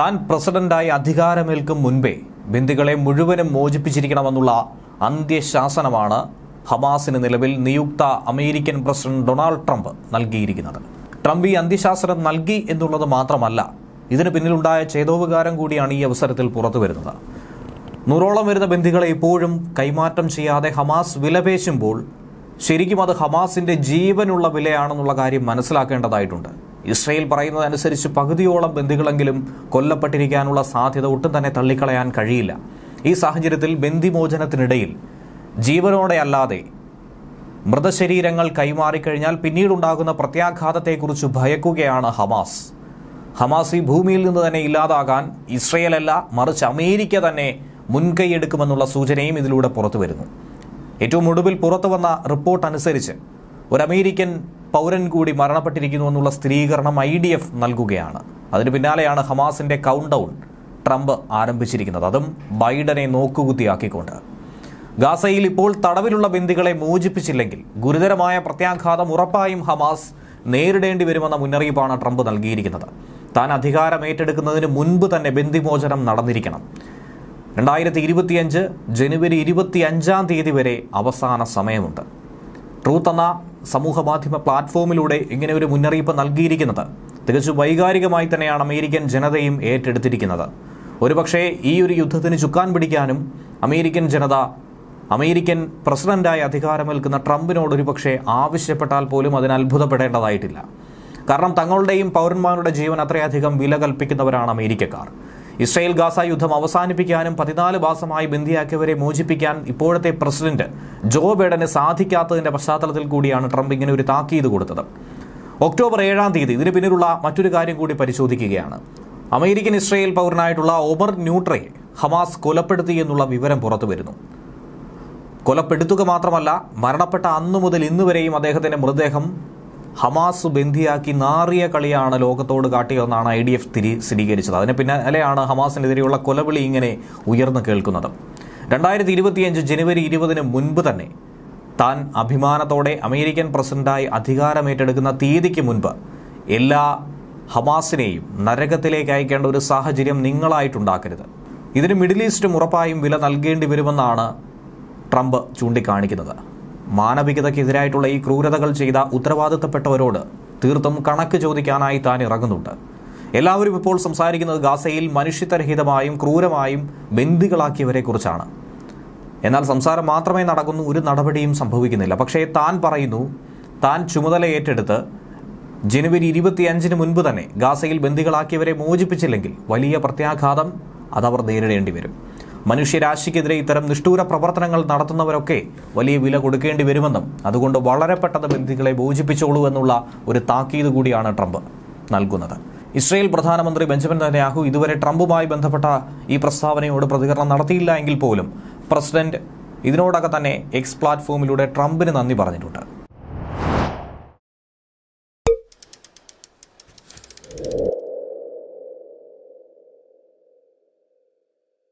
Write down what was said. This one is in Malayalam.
താൻ പ്രസിഡന്റായി അധികാരമേൽക്കും മുൻപേ ബന്ദികളെ മുഴുവനും മോചിപ്പിച്ചിരിക്കണമെന്നുള്ള അന്ത്യശാസനമാണ് ഹമാസിന് നിലവിൽ നിയുക്ത അമേരിക്കൻ പ്രസിഡന്റ് ഡൊണാൾഡ് ട്രംപ് നൽകിയിരിക്കുന്നത് ട്രംപ് ഈ അന്ത്യശാസനം നൽകി എന്നുള്ളത് മാത്രമല്ല ഇതിന് പിന്നിലുണ്ടായ ചേതോപകാരം കൂടിയാണ് ഈ അവസരത്തിൽ പുറത്തു വരുന്നത് നൂറോളം വരുന്ന ബന്ധികളെ ഇപ്പോഴും കൈമാറ്റം ചെയ്യാതെ ഹമാസ് വിലപേശുമ്പോൾ ശരിക്കും അത് ഹമാസിൻ്റെ ജീവനുള്ള വിലയാണെന്നുള്ള കാര്യം മനസ്സിലാക്കേണ്ടതായിട്ടുണ്ട് ഇസ്രയേൽ പറയുന്നതനുസരിച്ച് പകുതിയോളം ബന്ദികളെങ്കിലും കൊല്ലപ്പെട്ടിരിക്കാനുള്ള സാധ്യത ഒട്ടും തന്നെ തള്ളിക്കളയാൻ കഴിയില്ല ഈ സാഹചര്യത്തിൽ ബന്ദിമോചനത്തിനിടയിൽ ജീവനോടെ അല്ലാതെ മൃതശരീരങ്ങൾ കൈമാറിക്കഴിഞ്ഞാൽ പിന്നീടുണ്ടാകുന്ന പ്രത്യാഘാതത്തെക്കുറിച്ച് ഭയക്കുകയാണ് ഹമാസ് ഹമാസ് ഈ ഭൂമിയിൽ നിന്ന് തന്നെ ഇല്ലാതാകാൻ ഇസ്രയേലല്ല മറിച്ച് അമേരിക്ക തന്നെ മുൻകൈയെടുക്കുമെന്നുള്ള സൂചനയും ഇതിലൂടെ പുറത്തു വരുന്നു ഏറ്റവും ഒടുവിൽ പുറത്തു വന്ന റിപ്പോർട്ട് അനുസരിച്ച് ഒരു അമേരിക്കൻ പൗരൻ കൂടി മരണപ്പെട്ടിരിക്കുന്നു എന്നുള്ള സ്ഥിരീകരണം ഐ ഡി എഫ് നൽകുകയാണ് അതിന് പിന്നാലെയാണ് ഹമാസിന്റെ കൗണ്ട് ഡൗൺ ട്രംപ് ആരംഭിച്ചിരിക്കുന്നത് അതും ബൈഡനെ നോക്കുകുത്തിയാക്കിക്കൊണ്ട് ഗാസയിൽ ഇപ്പോൾ തടവിലുള്ള ബന്ദികളെ മോചിപ്പിച്ചില്ലെങ്കിൽ ഗുരുതരമായ പ്രത്യാഘാതം ഉറപ്പായും ഹമാസ് നേരിടേണ്ടി വരുമെന്ന മുന്നറിയിപ്പാണ് ട്രംപ് നൽകിയിരിക്കുന്നത് താൻ അധികാരം ഏറ്റെടുക്കുന്നതിന് മുൻപ് തന്നെ ബന്ദിമോചനം നടന്നിരിക്കണം രണ്ടായിരത്തി ഇരുപത്തിയഞ്ച് ജനുവരി ഇരുപത്തി അഞ്ചാം തീയതി വരെ അവസാന സമയമുണ്ട് ട്രൂത്ത് എന്ന സമൂഹ മാധ്യമ പ്ലാറ്റ്ഫോമിലൂടെ ഇങ്ങനെ ഒരു മുന്നറിയിപ്പ് നൽകിയിരിക്കുന്നത് തികച്ചും വൈകാരികമായി തന്നെയാണ് അമേരിക്കൻ ജനതയും ഏറ്റെടുത്തിരിക്കുന്നത് ഒരുപക്ഷേ ഈ ഒരു യുദ്ധത്തിന് ചുക്കാൻ പിടിക്കാനും അമേരിക്കൻ ജനത അമേരിക്കൻ പ്രസിഡന്റായി അധികാരമേൽക്കുന്ന ട്രംപിനോട് ഒരുപക്ഷെ ആവശ്യപ്പെട്ടാൽ പോലും അതിന് അത്ഭുതപ്പെടേണ്ടതായിട്ടില്ല കാരണം തങ്ങളുടെയും പൗരന്മാരുടെ ജീവൻ അത്രയധികം വില കൽപ്പിക്കുന്നവരാണ് അമേരിക്കക്കാർ ഇസ്രയേൽ ഗാസ യുദ്ധം അവസാനിപ്പിക്കാനും പതിനാല് മാസമായി ബന്ധിയാക്കിയവരെ മോചിപ്പിക്കാൻ ഇപ്പോഴത്തെ പ്രസിഡന്റ് ജോ ബൈഡന് സാധിക്കാത്തതിന്റെ പശ്ചാത്തലത്തിൽ കൂടിയാണ് ട്രംപ് ഇങ്ങനെ ഒരു താക്കീത് കൊടുത്തത് ഒക്ടോബർ ഏഴാം തീയതി ഇതിന് പിന്നിലുള്ള മറ്റൊരു കാര്യം കൂടി പരിശോധിക്കുകയാണ് അമേരിക്കൻ ഇസ്രയേൽ പൗരനായിട്ടുള്ള ഒമർ ന്യൂട്രയെ ഹമാസ് കൊലപ്പെടുത്തി എന്നുള്ള വിവരം പുറത്തു വരുന്നു കൊലപ്പെടുത്തുക മാത്രമല്ല മരണപ്പെട്ട അന്നു മുതൽ ഇന്നുവരെയും അദ്ദേഹത്തിന്റെ മൃതദേഹം ഹമാസ് ബന്ധിയാക്കി നാറിയ കളിയാണ് ലോകത്തോട് കാട്ടിയതെന്നാണ് ഐ ഡി എഫ് തിരി സ്ഥിരീകരിച്ചത് അതിന് പിന്നാലെയാണ് ഹമാസിനെതിരെയുള്ള കൊലവിളി ഇങ്ങനെ ഉയർന്നു കേൾക്കുന്നത് രണ്ടായിരത്തി ഇരുപത്തിയഞ്ച് ജനുവരി ഇരുപതിന് മുൻപ് തന്നെ താൻ അഭിമാനത്തോടെ അമേരിക്കൻ പ്രസിഡന്റായി അധികാരമേറ്റെടുക്കുന്ന തീയതിക്ക് മുൻപ് എല്ലാ ഹമാസിനെയും നരകത്തിലേക്ക് അയക്കേണ്ട ഒരു സാഹചര്യം നിങ്ങളായിട്ടുണ്ടാക്കരുത് ഇതിന് മിഡിൽ ഈസ്റ്റും ഉറപ്പായും വില നൽകേണ്ടി വരുമെന്നാണ് ട്രംപ് ചൂണ്ടിക്കാണിക്കുന്നത് മാനവികതയ്ക്കെതിരായിട്ടുള്ള ഈ ക്രൂരതകൾ ചെയ്ത ഉത്തരവാദിത്തപ്പെട്ടവരോട് തീർത്തും കണക്ക് ചോദിക്കാനായി താൻ ഇറങ്ങുന്നുണ്ട് എല്ലാവരും ഇപ്പോൾ സംസാരിക്കുന്നത് ഗാസയിൽ മനുഷ്യത്വരഹിതമായും ക്രൂരമായും കുറിച്ചാണ് എന്നാൽ സംസാരം മാത്രമേ നടക്കുന്നു ഒരു നടപടിയും സംഭവിക്കുന്നില്ല പക്ഷേ താൻ പറയുന്നു താൻ ചുമതല ഏറ്റെടുത്ത് ജനുവരി ഇരുപത്തിയഞ്ചിന് മുൻപ് തന്നെ ഗാസയിൽ ബന്ദികളാക്കിയവരെ മോചിപ്പിച്ചില്ലെങ്കിൽ വലിയ പ്രത്യാഘാതം അതവർ നേരിടേണ്ടി വരും മനുഷ്യരാശിക്കെതിരെ ഇത്തരം നിഷ്ഠൂര പ്രവർത്തനങ്ങൾ നടത്തുന്നവരൊക്കെ വലിയ വില കൊടുക്കേണ്ടി വരുമെന്നും അതുകൊണ്ട് വളരെ പെട്ടെന്ന് ബന്ധുക്കളെ മോചിപ്പിച്ചോളൂ എന്നുള്ള ഒരു താക്കീത് കൂടിയാണ് ട്രംപ് നൽകുന്നത് ഇസ്രയേൽ പ്രധാനമന്ത്രി ബെഞ്ചമിൻ നെതന്യാഹു ഇതുവരെ ട്രംപുമായി ബന്ധപ്പെട്ട ഈ പ്രസ്താവനയോട് പ്രതികരണം നടത്തിയില്ല എങ്കിൽ പോലും പ്രസിഡന്റ് ഇതിനോടൊക്കെ തന്നെ എക്സ് പ്ലാറ്റ്ഫോമിലൂടെ ട്രംപിന് നന്ദി പറഞ്ഞിട്ടുണ്ട്